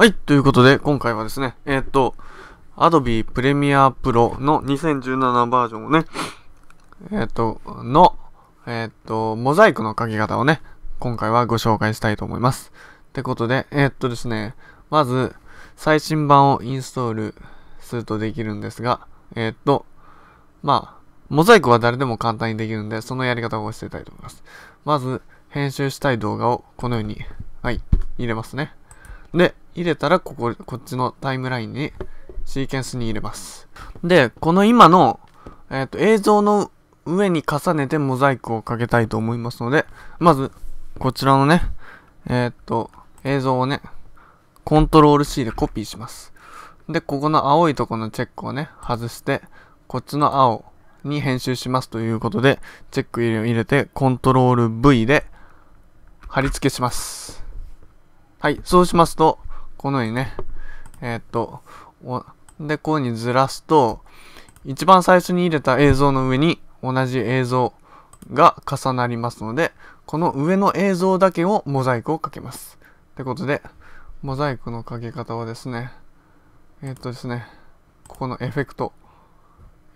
はい、ということで、今回はですね、えー、っと、Adobe Premiere Pro の2017バージョンをね、えー、っと、の、えー、っと、モザイクの書き方をね、今回はご紹介したいと思います。ってことで、えっとですね、まず、最新版をインストールするとできるんですが、えっと、まあ、モザイクは誰でも簡単にできるんで、そのやり方を教えたいと思います。まず、編集したい動画をこのように、はい、入れますね。で、入れたら、ここ、こっちのタイムラインに、シーケンスに入れます。で、この今の、えっ、ー、と、映像の上に重ねてモザイクをかけたいと思いますので、まず、こちらのね、えっ、ー、と、映像をね、コントロール C でコピーします。で、ここの青いとこのチェックをね、外して、こっちの青に編集しますということで、チェック入れて、コントロール V で貼り付けします。はい、そうしますと、このようにね、えー、っと、で、こういうふうにずらすと、一番最初に入れた映像の上に同じ映像が重なりますので、この上の映像だけをモザイクをかけます。ってことで、モザイクのかけ方はですね、えー、っとですね、ここのエフェクト、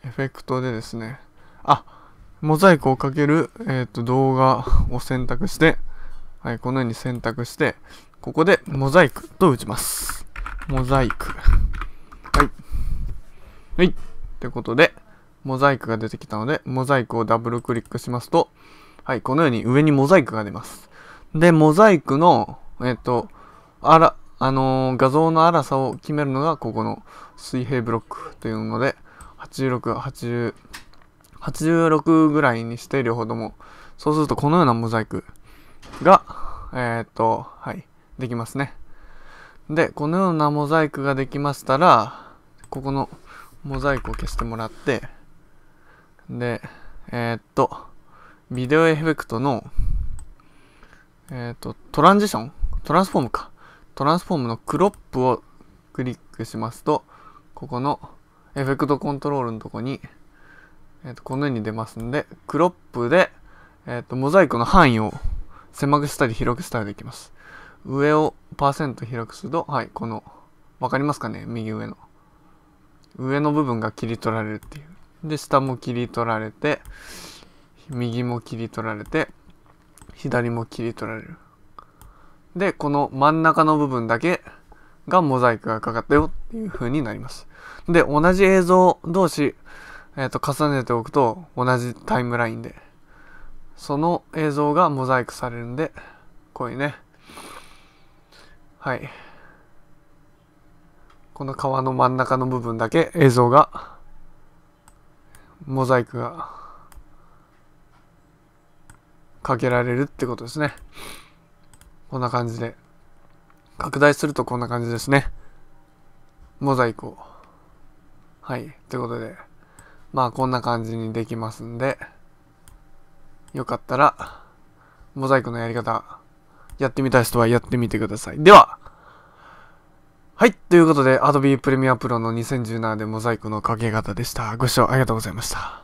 エフェクトでですね、あ、モザイクをかける、えー、っと動画を選択して、はい、このように選択して、ここでモザイクと打ちます。モザイク。はい。はい。ということで、モザイクが出てきたので、モザイクをダブルクリックしますと、はい、このように上にモザイクが出ます。で、モザイクの、えっと、あら、あのー、画像の粗さを決めるのが、ここの水平ブロックというので、86、80、86ぐらいにして両方とも。そうするとこのようなモザイクが、えっ、ー、と、はい、できますね。で、このようなモザイクができましたら、ここのモザイクを消してもらって、で、えっ、と、ビデオエフェクトの、えっ、と、トランジショントランスフォームか。トランスフォームのクロップをクリックしますと、ここのエフェクトコントロールのとこに、えっ、と、このように出ますんで、クロップで、えっ、と、モザイクの範囲を狭くしたり広くしたりできます。上をパーセント広くすると、はい、この、わかりますかね右上の。上の部分が切り取られるっていう。で、下も切り取られて、右も切り取られて、左も切り取られる。で、この真ん中の部分だけがモザイクがかかったよっていう風になります。で、同じ映像同士、えっ、ー、と、重ねておくと同じタイムラインでその映像がモザイクされるんで、こういうね。はい。この川の真ん中の部分だけ映像が、モザイクがかけられるってことですね。こんな感じで。拡大するとこんな感じですね。モザイクを。はい。ということで、まあこんな感じにできますんで、よかったら、モザイクのやり方、やってみたい人はやってみてください。では、はい。ということで、Adobe Premiere Pro の2017でモザイクのかけ方でした。ご視聴ありがとうございました。